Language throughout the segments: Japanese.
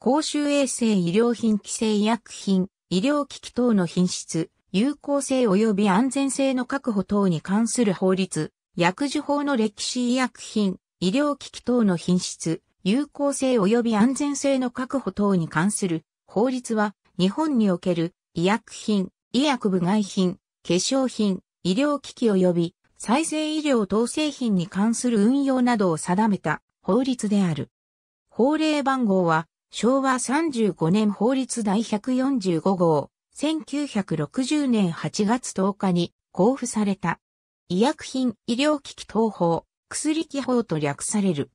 公衆衛生医療品規制医薬品、医療機器等の品質、有効性及び安全性の確保等に関する法律、薬事法の歴史医薬品、医療機器等の品質、有効性及び安全性の確保等に関する法律は、日本における医薬品、医薬部外品、化粧品、医療機器及び再生医療等製品に関する運用などを定めた法律である。法令番号は昭和35年法律第145号、1960年8月10日に交付された。医薬品医療機器等法、薬機法と略される。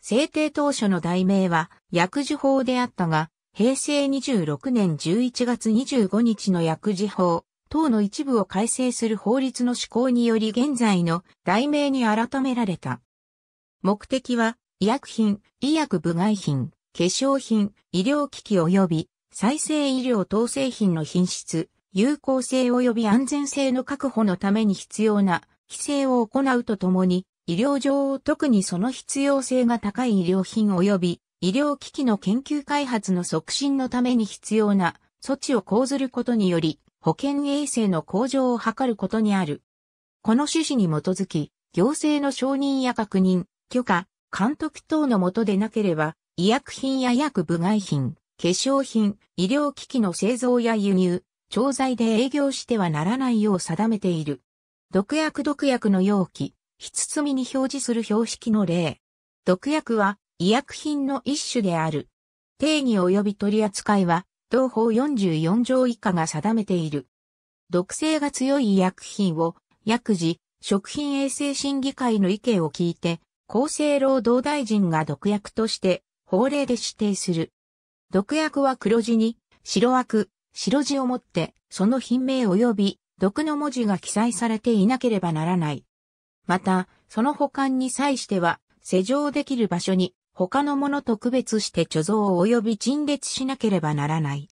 制定当初の題名は薬事法であったが、平成26年11月25日の薬事法、等の一部を改正する法律の施行により現在の題名に改められた。目的は、医薬品、医薬部外品、化粧品、医療機器及び再生医療等製品の品質、有効性及び安全性の確保のために必要な規制を行うとともに、医療上特にその必要性が高い医療品及び医療機器の研究開発の促進のために必要な措置を講ずることにより、保健衛生の向上を図ることにある。この趣旨に基づき、行政の承認や確認、許可、監督等のもとでなければ、医薬品や薬部外品、化粧品、医療機器の製造や輸入、調剤で営業してはならないよう定めている。毒薬毒薬の容器、ひつつみに表示する標識の例。毒薬は医薬品の一種である。定義及び取り扱いは、同法44条以下が定めている。毒性が強い医薬品を、薬事、食品衛生審議会の意見を聞いて、厚生労働大臣が毒薬として法令で指定する。毒薬は黒字に、白枠、白字をもって、その品名及び毒の文字が記載されていなければならない。また、その保管に際しては、施錠できる場所に他のものと区別して貯蔵及び陳列しなければならない。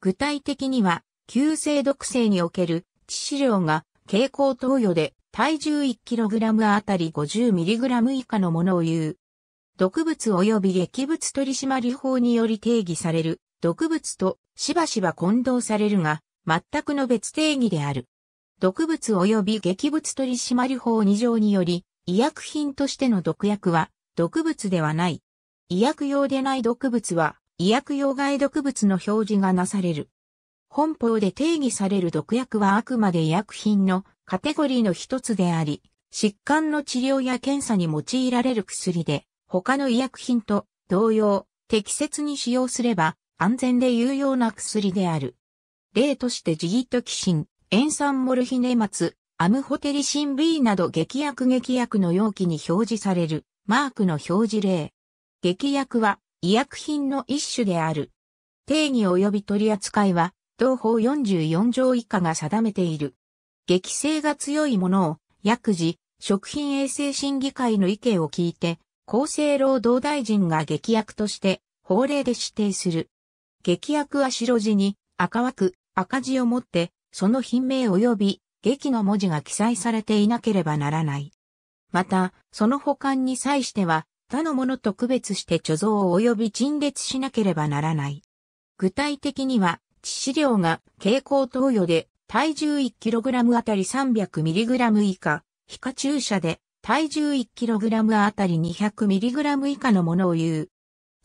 具体的には、急性毒性における致死量が蛍光投与で体重 1kg あたり 50mg 以下のものを言う、毒物及び劇物取締法により定義される毒物としばしば混同されるが、全くの別定義である。毒物及び劇物取締法2条により、医薬品としての毒薬は毒物ではない。医薬用でない毒物は医薬用外毒物の表示がなされる。本法で定義される毒薬はあくまで医薬品のカテゴリーの一つであり、疾患の治療や検査に用いられる薬で、他の医薬品と同様、適切に使用すれば安全で有用な薬である。例としてジギットキシン、塩酸モルヒネマツ、アムホテリシン B など劇薬劇薬の容器に表示されるマークの表示例。劇薬は医薬品の一種である。定義及び取り扱いは、同法44条以下が定めている。劇性が強いものを、薬事、食品衛生審議会の意見を聞いて、厚生労働大臣が劇薬として法令で指定する。劇薬は白地に赤枠、赤字を持って、その品名及び劇の文字が記載されていなければならない。また、その保管に際しては、他のものと区別して貯蔵及び陳列しなければならない。具体的には、致死量が蛍光投与で体重 1kg あたり 300mg 以下、皮下注射で体重 1kg あたり 200mg 以下のものを言う。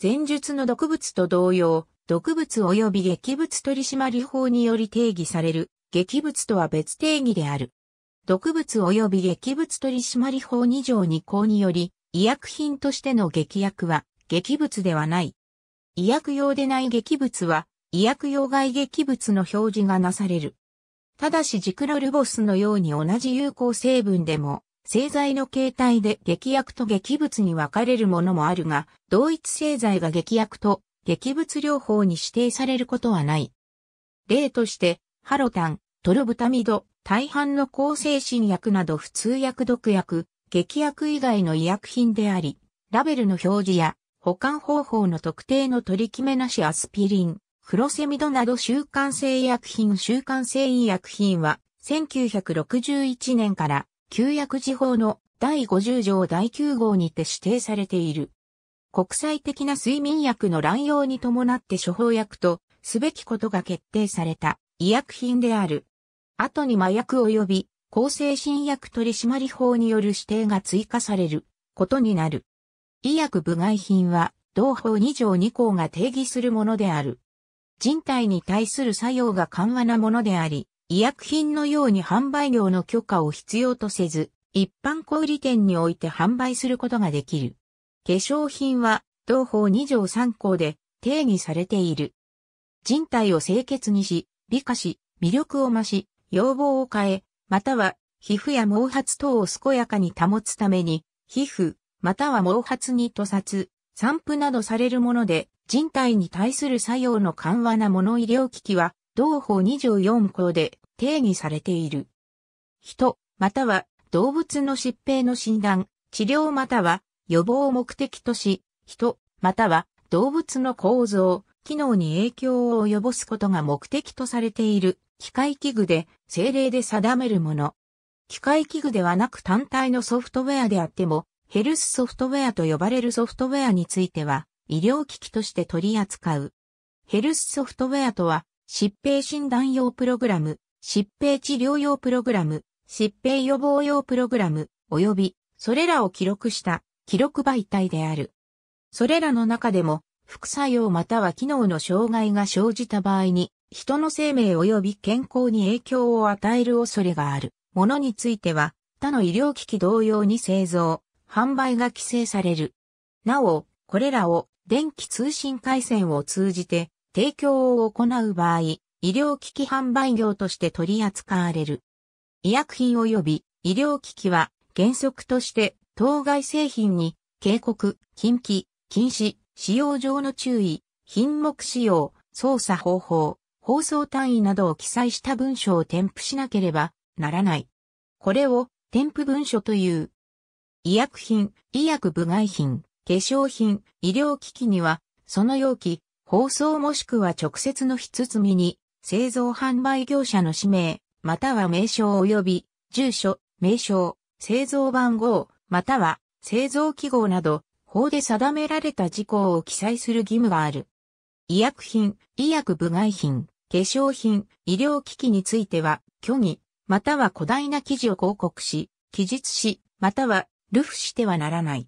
前述の毒物と同様、毒物及び劇物取締法により定義される、劇物とは別定義である。毒物及び劇物取締法2条2項により、医薬品としての劇薬は、劇物ではない。医薬用でない劇物は、医薬用外劇物の表示がなされる。ただしジクロルボスのように同じ有効成分でも、製剤の形態で劇薬と劇物に分かれるものもあるが、同一製剤が劇薬と劇物療法に指定されることはない。例として、ハロタン、トロブタミド、大半の抗精神薬など普通薬毒薬、劇薬以外の医薬品であり、ラベルの表示や保管方法の特定の取り決めなしアスピリン、クロセミドなど習慣性医薬品習慣性医薬品は1961年から旧約時法の第50条第9号にて指定されている。国際的な睡眠薬の乱用に伴って処方薬とすべきことが決定された医薬品である。後に麻薬及び向精神薬取締法による指定が追加されることになる。医薬部外品は同法2条2項が定義するものである。人体に対する作用が緩和なものであり、医薬品のように販売業の許可を必要とせず、一般小売店において販売することができる。化粧品は、同法2条3項で定義されている。人体を清潔にし、美化し、魅力を増し、要望を変え、または皮膚や毛髪等を健やかに保つために、皮膚、または毛髪に塗殺、散布などされるもので、人体に対する作用の緩和なもの医療機器は、同法24項で定義されている。人、または動物の疾病の診断、治療または予防を目的とし、人、または動物の構造、機能に影響を及ぼすことが目的とされている機械器具で政令で定めるもの。機械器具ではなく単体のソフトウェアであっても、ヘルスソフトウェアと呼ばれるソフトウェアについては、医療機器として取り扱う。ヘルスソフトウェアとは、疾病診断用プログラム、疾病治療用プログラム、疾病予防用プログラム、及び、それらを記録した記録媒体である。それらの中でも、副作用または機能の障害が生じた場合に、人の生命及び健康に影響を与える恐れがあるものについては、他の医療機器同様に製造、販売が規制される。なお、これらを電気通信回線を通じて提供を行う場合、医療機器販売業として取り扱われる。医薬品及び医療機器は原則として当該製品に警告、禁忌、禁止、使用上の注意、品目使用、操作方法、放送単位などを記載した文書を添付しなければならない。これを添付文書という。医薬品、医薬部外品、化粧品、医療機器には、その容器、包装もしくは直接の筆積みに、製造販売業者の氏名、または名称及び、住所、名称、製造番号、または、製造記号など、法で定められた事項を記載する義務がある。医薬品、医薬部外品、化粧品、医療機器については、虚偽、または誇大な記事を広告し、記述し、または、流布してはならない。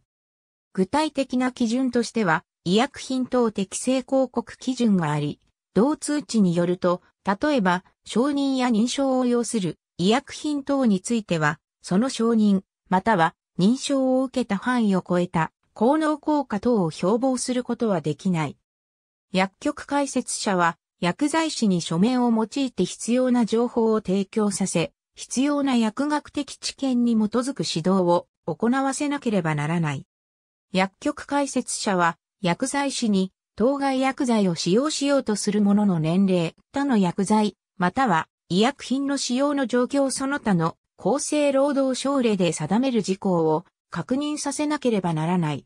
具体的な基準としては、医薬品等適正広告基準があり、同通知によると、例えば、承認や認証を要する医薬品等については、その承認、または認証を受けた範囲を超えた効能効果等を標榜することはできない。薬局解説者は、薬剤師に書面を用いて必要な情報を提供させ、必要な薬学的知見に基づく指導を行わせなければならない。薬局解説者は、薬剤師に当該薬剤を使用しようとする者の年齢、他の薬剤、または医薬品の使用の状況その他の厚生労働省令で定める事項を確認させなければならない。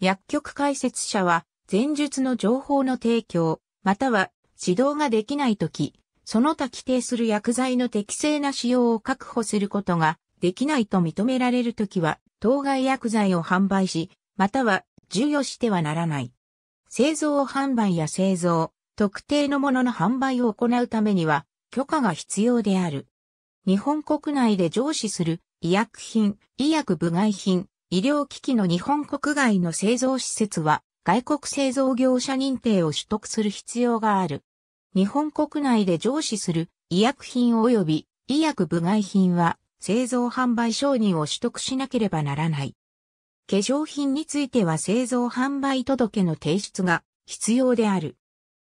薬局解説者は前述の情報の提供、または指導ができないとき、その他規定する薬剤の適正な使用を確保することができないと認められるときは、当該薬剤を販売し、または授与してはならない。製造販売や製造、特定のものの販売を行うためには許可が必要である。日本国内で上司する医薬品、医薬部外品、医療機器の日本国外の製造施設は外国製造業者認定を取得する必要がある。日本国内で上司する医薬品及び医薬部外品は製造販売承認を取得しなければならない。化粧品については製造販売届の提出が必要である。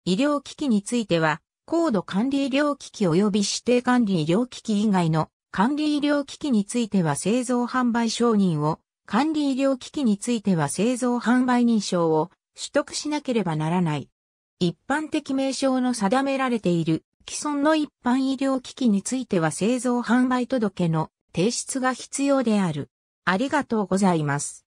医療機器については、高度管理医療機器及び指定管理医療機器以外の管理医療機器については製造販売承認を、管理医療機器については製造販売認証を取得しなければならない。一般的名称の定められている既存の一般医療機器については製造販売届の提出が必要である。ありがとうございます。